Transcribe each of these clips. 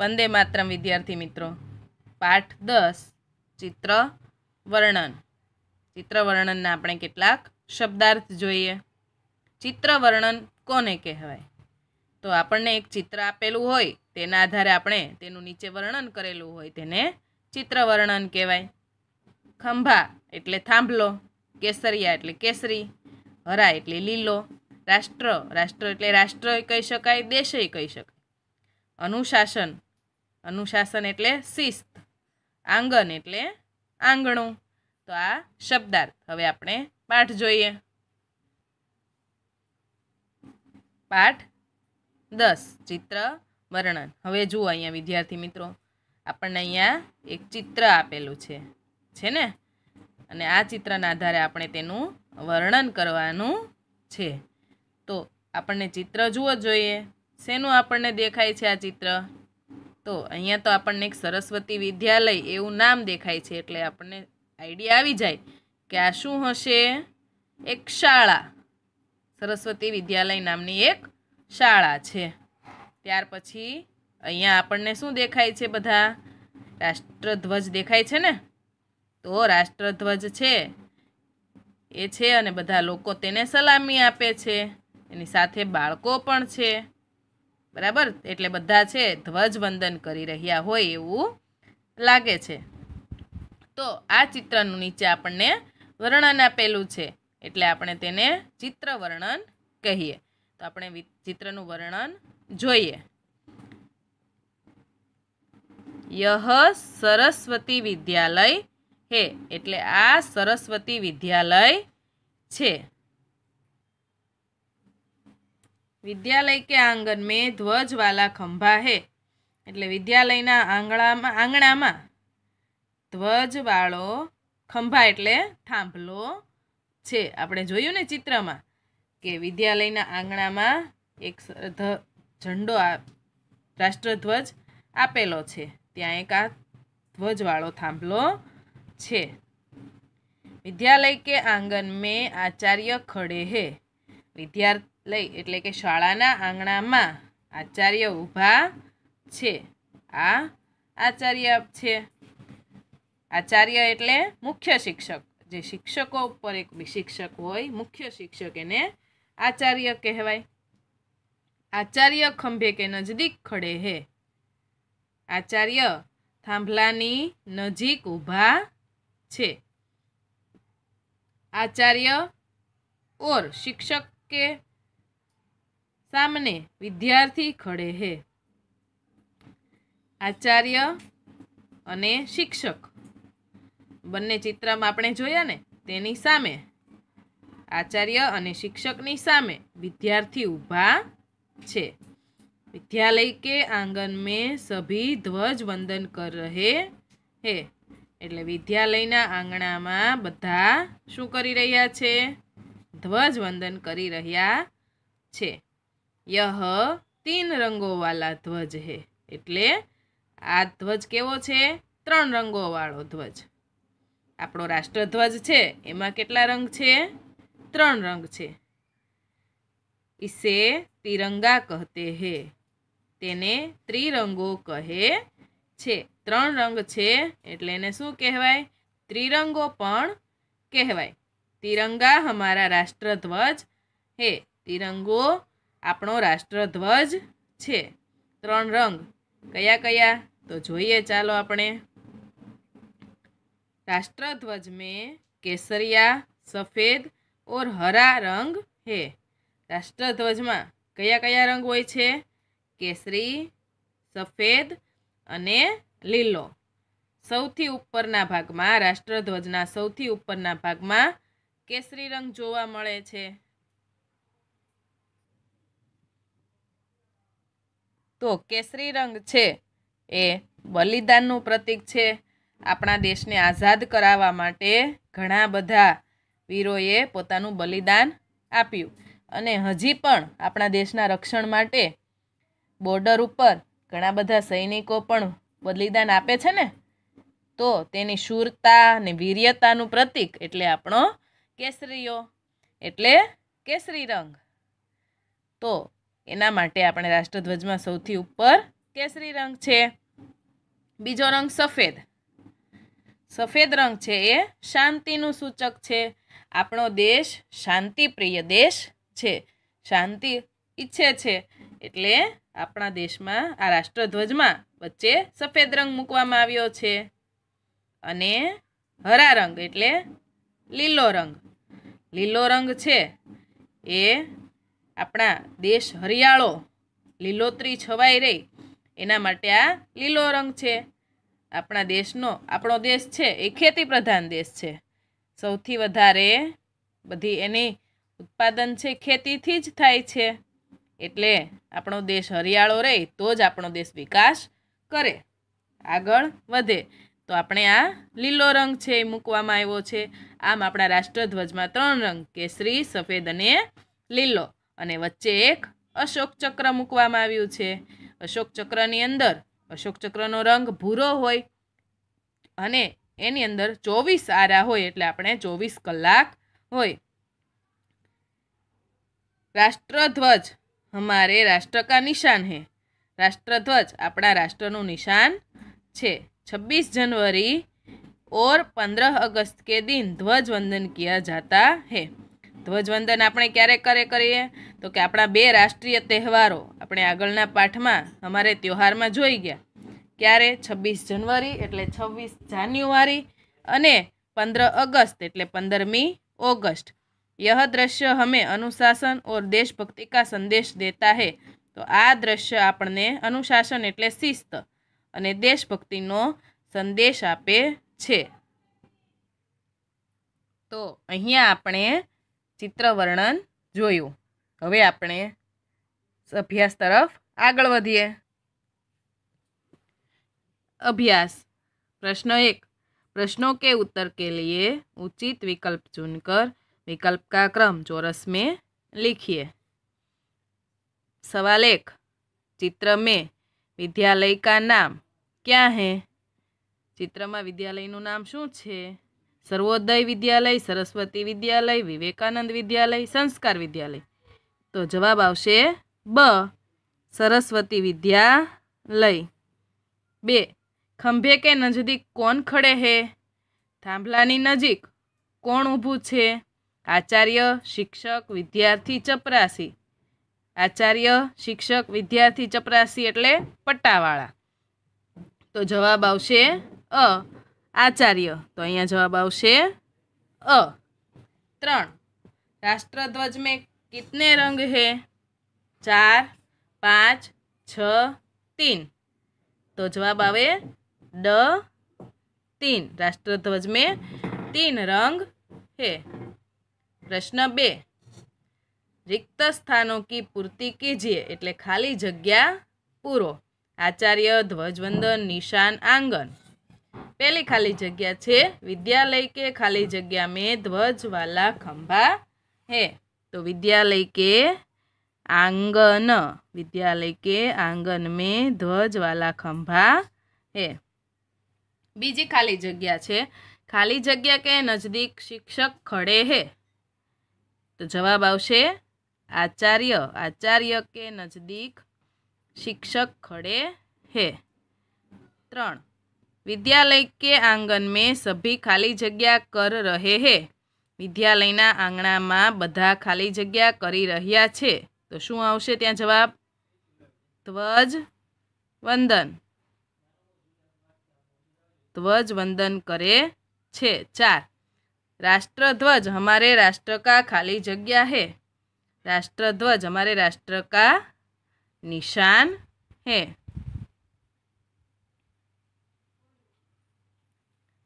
વંદે માત્રમ વિદ્યાર્થી મિત્રો પાઠ દસ ચિત્ર વર્ણન ચિત્ર વર્ણનના આપણે કેટલાક શબ્દાર્થ જોઈએ ચિત્ર વર્ણન કોને કહેવાય તો આપણને એક ચિત્ર આપેલું હોય તેના આધારે આપણે તેનું નીચે વર્ણન કરેલું હોય તેને ચિત્ર વર્ણન કહેવાય ખંભા એટલે થાંભલો કેસરિયા એટલે કેસરી હરા એટલે લીલો રાષ્ટ્ર રાષ્ટ્ર એટલે રાષ્ટ્ર કહી શકાય દેશય કહી શકાય અનુશાસન અનુશાસન એટલે શિસ્ત આંગન એટલે આંગણું તો આ શબ્દાર્થ હવે આપણે પાઠ જોઈએ પાઠ દસ ચિત્ર વર્ણન હવે જુઓ અહીંયા વિદ્યાર્થી મિત્રો આપણને અહીંયા એક ચિત્ર આપેલું છે છે ને અને આ ચિત્રના આધારે આપણે તેનું વર્ણન કરવાનું છે તો આપણને ચિત્ર જુઓ જોઈએ શેનું આપણને દેખાય છે આ ચિત્ર તો અહીંયા તો આપણને એક સરસ્વતી વિદ્યાલય એવું નામ દેખાય છે એટલે આપણને આઈડિયા આવી જાય કે આ શું હશે એક શાળા સરસ્વતી વિદ્યાલય નામની એક શાળા છે ત્યાર પછી અહીંયા આપણને શું દેખાય છે બધા રાષ્ટ્રધ્વજ દેખાય છે ને તો રાષ્ટ્રધ્વજ છે એ છે અને બધા લોકો તેને સલામી આપે છે એની સાથે બાળકો પણ છે બરાબર એટલે બધા છે ધ્વજવંદન કરી રહ્યા હોય એવું લાગે છે તો આ ચિત્રનું નીચે આપણને વર્ણન આપેલું છે એટલે આપણે તેને ચિત્ર વર્ણન કહીએ તો આપણે ચિત્રનું વર્ણન જોઈએ યહ સરસ્વતી વિદ્યાલય હે એટલે આ સરસ્વતી વિદ્યાલય છે વિદ્યાલય કે આંગણ મેં ધ્વજવાલા ખંભા હે એટલે વિદ્યાલયના આંગણામાં આંગણામાં ધ્વજવાળો ખંભા એટલે થાંભલો છે આપણે જોયું ને ચિત્રમાં કે વિદ્યાલયના આંગણામાં એક ઝંડો રાષ્ટ્રધ્વજ આપેલો છે ત્યાં એક આ ધ્વજવાળો થાંભલો છે વિદ્યાલય કે આંગણ મેં આચાર્ય ખડે હે વિદ્યાર્થી લઈ એટલે કે શાળાના આંગણામાં આચાર્ય ઊભા છે આ આચાર્ય છે આચાર્ય એટલે મુખ્ય શિક્ષક જે શિક્ષકો ઉપર એક શિક્ષક હોય મુખ્ય શિક્ષક એને આચાર્ય કહેવાય આચાર્ય ખંભે કે નજદીક ખડે હે આચાર્ય થાંભલાની નજીક ઊભા છે આચાર્ય ઓર શિક્ષક કે સામને વિદ્યાર્થી ખડે હે આચાર્ય અને શિક્ષક બંને ચિત્રમાં આપણે જોયા ને તેની સામે આચાર્ય અને શિક્ષકની સામે વિદ્યાર્થી ઊભા છે વિદ્યાલય કે આંગન મેં સભી ધ્વજ વંદન કર રહે હે એટલે વિદ્યાલયના આંગણામાં બધા શું કરી રહ્યા છે ધ્વજ વંદન કરી રહ્યા છે યહ તીન રંગોવાલા ધ્વજ હે એટલે આ ધ્વજ કેવો છે ત્રણ રંગોવાળો ધ્વજ આપણો રાષ્ટ્રધ્વજ છે એમાં કેટલા રંગ છે ત્રણ રંગ છે ઇસે તિરંગા કહેતે હે તેને ત્રિરંગો કહે છે ત્રણ રંગ છે એટલે એને શું કહેવાય ત્રિરંગો પણ કહેવાય તિરંગા હમારા રાષ્ટ્રધ્વજ હે તિરંગો આપણો રાષ્ટ્રધ્વજ છે ત્રણ રંગ કયા કયા તો જોઈએ ચાલો આપણે રાષ્ટ્રધ્વજ મેં કેસરિયા સફેદ ઓર હરા રંગ હે રાષ્ટ્રધ્વજમાં કયા કયા રંગ હોય છે કેસરી સફેદ અને લીલો સૌથી ઉપરના ભાગમાં રાષ્ટ્રધ્વજના સૌથી ઉપરના ભાગમાં કેસરી રંગ જોવા મળે છે તો કેસરી રંગ છે એ બલિદાનનું પ્રતિક છે આપણા દેશને આઝાદ કરાવવા માટે ઘણા બધા વીરોએ પોતાનું બલિદાન આપ્યું અને હજી પણ આપણા દેશના રક્ષણ માટે બોર્ડર ઉપર ઘણા બધા સૈનિકો પણ બલિદાન આપે છે ને તો તેની શૂરતા અને વીર્યતાનું પ્રતિક એટલે આપણો કેસરીઓ એટલે કેસરી રંગ તો એના માટે આપણે રાષ્ટ્રધ્વજમાં સૌથી ઉપર કેસરી રંગ છે બીજો રંગ સફેદ સફેદ રંગ છે એ શાંતિનું સૂચક છે આપણો દેશ શાંતિપ્રિય દેશ છે શાંતિ ઈચ્છે છે એટલે આપણા દેશમાં આ રાષ્ટ્રધ્વજમાં વચ્ચે સફેદ રંગ મૂકવામાં આવ્યો છે અને હરા રંગ એટલે લીલો રંગ લીલો રંગ છે એ આપણા દેશ હરિયાળો લીલોતરી છવાઈ રહે એના માટે આ લીલો રંગ છે આપણા દેશનો આપણો દેશ છે એ ખેતી પ્રધાન દેશ છે સૌથી વધારે બધી એની ઉત્પાદન છે ખેતીથી જ થાય છે એટલે આપણો દેશ હરિયાળો રહે તો જ આપણો દેશ વિકાસ કરે આગળ વધે તો આપણે આ લીલો રંગ છે એ મૂકવામાં આવ્યો છે આમ આપણા રાષ્ટ્રધ્વજમાં ત્રણ રંગ કેસરી સફેદ અને લીલો અને વચ્ચે એક અશોક ચક્ર મૂકવામાં આવ્યું છે અશોક ચક્રની અંદર અશોક ચક્રનો રંગ ભૂરો હોય અને એની અંદર ચોવીસ આરા હોય એટલે આપણે ચોવીસ કલાક હોય રાષ્ટ્રધ્વજ હમારે રાષ્ટ્ર કા નિશાન હે રાષ્ટ્રધ્વજ આપણા રાષ્ટ્રનું નિશાન છે છવ્વીસ જનવરી ઓર પંદર अगस्त કે દિન ध्वज वंदन किया जाता है ધ્વજવંદન આપણે ક્યારે કરે કરીએ તો કે આપણા બે રાષ્ટ્રીય તહેવારો આપણે આગળના પાઠમાં અમારે ત્યોહારમાં જોઈ ગયા ક્યારે છવ્વીસ જનવરી એટલે છવ્વીસ જાન્યુઆરી અને પંદર ઓગસ્ટ એટલે પંદરમી ઓગસ્ટ યહ દ્રશ્ય હમે અનુશાસન ઓર દેશભક્તિ કા સંદેશ દેતા હે તો આ દ્રશ્ય આપણને અનુશાસન એટલે શિસ્ત અને દેશભક્તિનો સંદેશ આપે છે તો અહીંયા આપણે ચિત્ર વર્ણન જોયું હવે આપણે અભ્યાસ તરફ આગળ વધીએ અભ્યાસ પ્રશ્ન એક प्रश्नों के उत्तर के लिए उचित विकल्प चुनकर विकल्प का क्रम चौरस में लिखिए सवाल एक चित्र में विद्यालय का नाम क्या है ચિત્રમાં વિદ્યાલયનું નામ શું છે સર્વોદય વિદ્યાલય સરસ્વતી વિદ્યાલય વિવેકાનંદ વિદ્યાલય સંસ્કાર વિદ્યાલય તો જવાબ આવશે બ સરસ્વતી વિદ્યાલય બે ખંભે કે નજદીક કોણ ખડે હે થાંભલાની નજીક કોણ ઊભું છે આચાર્ય શિક્ષક વિદ્યાર્થી ચપરાસી આચાર્ય શિક્ષક વિદ્યાર્થી ચપરાસી એટલે પટ્ટાવાળા તો જવાબ આવશે અ આચાર્ય તો અહીંયા જવાબ આવશે અ ત્રણ રાષ્ટ્રધ્વજ મેં કિતને રંગ હે ચાર પાંચ છ તીન તો જવાબ આવે ડ તીન રાષ્ટ્રધ્વજ મેં તીન રંગ હે પ્રશ્ન બે રિક્ત સ્થાનો કી પૂર્તિ કીજીએ એટલે ખાલી જગ્યા પૂરો આચાર્ય ધ્વજવંદન નિશાન આંગણ પહેલી ખાલી જગ્યા છે વિદ્યાલય કે ખાલી જગ્યા મેં ધ્વજવાલા ખંભા હે તો વિદ્યાલય કે આંગન વિદ્યાલય કે આંગન મેં ધ્વજવાલા ખંભા હે બીજી ખાલી જગ્યા છે ખાલી જગ્યા કે નજદીક શિક્ષક ખડે હે તો જવાબ આવશે આચાર્ય આચાર્ય કે નજદીક શિક્ષક ખડે હે ત્રણ વિદ્યાલય કે आंगन में सभी खाली जगह कर रहे हैं વિદ્યાલયના આંગણામાં બધા ખાલી જગ્યા કરી રહ્યા છે તો શું આવશે ત્યાં જવાબ ધ્વજ વંદન ધ્વજ વંદન કરે છે ચાર રાષ્ટ્રધ્વજ અમારે રાષ્ટ્ર કા ખાલી જગ્યા હે રાષ્ટ્રધ્વજ અમારે રાષ્ટ્ર કા નિશાન હે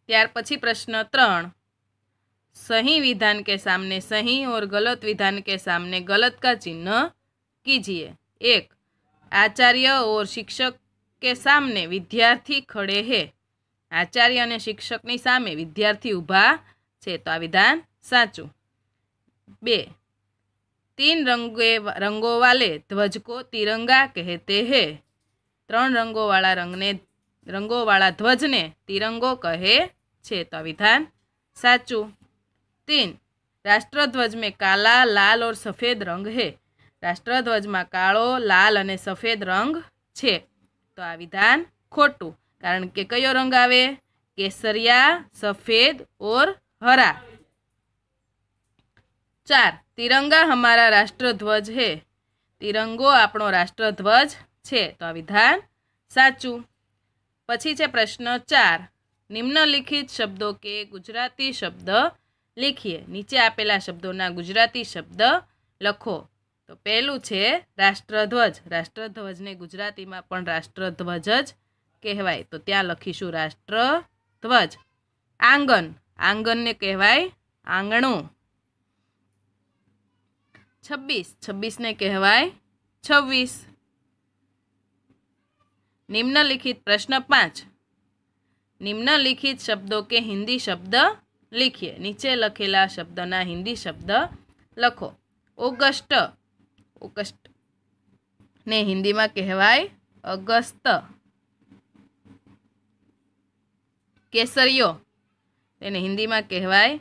ત્યાર પછી પ્રશ્ન ત્રણ સહી વિધાન કે સામને સહી ઓર ગલત વિધાન કે સામને ગલત का चिन्ह કીજીએ એક આચાર્ય ઓર શિક્ષક કે સામને વિદ્યાર્થી ખડે હે આચાર્ય અને શિક્ષકની સામે વિદ્યાર્થી ઊભા છે તો આ વિધાન સાચું બે તીન રંગે રંગો વાલે ધ્વજ કો તિરંગા કહેતે હે ત્રણ રંગોવાળા રંગને રંગોવાળા ધ્વજને તિરંગો કહે છે તો વિધાન સાચું તીન રાષ્ટ્રધ્વજ મેં કાલા લાલ ઓર સફેદ રંગ હે રાષ્ટ્રધ્વજમાં કાળો લાલ અને સફેદ રંગ છે તો આ વિધાન ખોટું કારણ કે કયો રંગ આવે કેસરિયા સફેદ ઓર હરા ચાર તિરંગા હમારા રાષ્ટ્રધ્વજ હે તિરંગો આપણો રાષ્ટ્રધ્વજ છે તો આ વિધાન સાચું પછી છે પ્રશ્ન ચાર નિમ્નલિખિત શબ્દો કે ગુજરાતી શબ્દ લખીએ નીચે આપેલા શબ્દોના ગુજરાતી શબ્દ લખો તો પહેલું છે રાષ્ટ્રધ્વજ રાષ્ટ્રધ્વજને ગુજરાતીમાં પણ રાષ્ટ્રધ્વજ જ કહેવાય તો ત્યાં લખીશું રાષ્ટ્રધ્વજ આંગણ આંગણને કહેવાય આંગણું છવ્વીસ છવ્વીસને કહેવાય છવ્વીસ નિમ્નલિખિત પ્રશ્ન પાંચ નિમ્નલિખિત શબ્દો કે હિન્દી શબ્દ લીખીએ નીચે લખેલા શબ્દના હિન્દી શબ્દ લખો ઓગસ્ટ ઓગસ્ટ ને હિન્દીમાં કહેવાય અગસ્ત કેસરિયો તેને હિન્દીમાં કહેવાય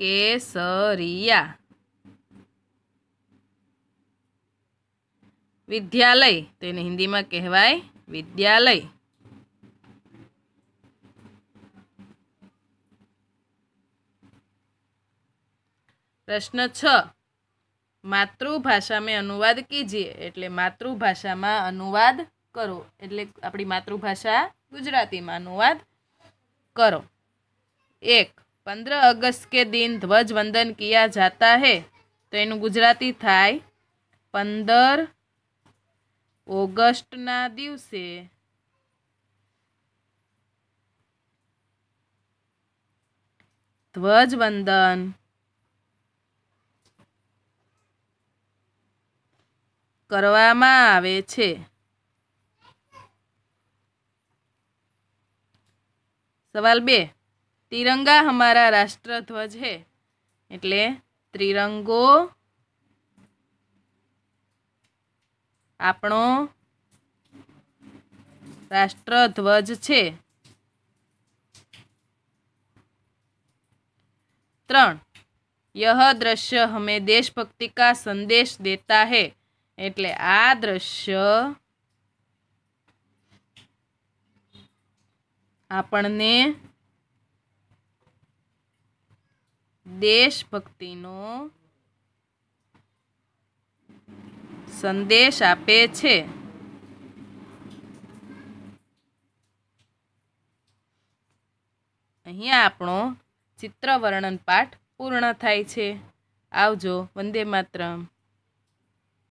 કેસરિયા વિદ્યાલય તેને હિન્દીમાં કહેવાય વિદ્યાલય પ્રશ્ન છ માતૃભાષા મેં અનુવાદ કીજીએ એટલે માતૃભાષામાં અનુવાદ કરો એટલે આપણી માતૃભાષા ગુજરાતીમાં અનુવાદ કરો એક પંદર અગસ્ત કે દિન ધ્વજવંદન કિયા જાતા હે તો એનું ગુજરાતી થાય પંદર ઓગસ્ટના દિવસે ધ્વજવંદન કરવામાં આવે છે સવાલ બે તિરંગા હમારા રાષ્ટ્રધ્વજ હે એટલે ત્રિરંગો આપણો રાષ્ટ્રધ્વજ છે ત્રણ યહ દ્રશ્ય હમે દેશભક્તિ કા સંદેશ દેતા હે એટલે આ દ્રશ્ય આપણને દેશભક્તિનો સંદેશ આપે છે અહીંયા આપણો ચિત્ર વર્ણન પાઠ પૂર્ણ થાય છે આવજો વંદે માત્રમ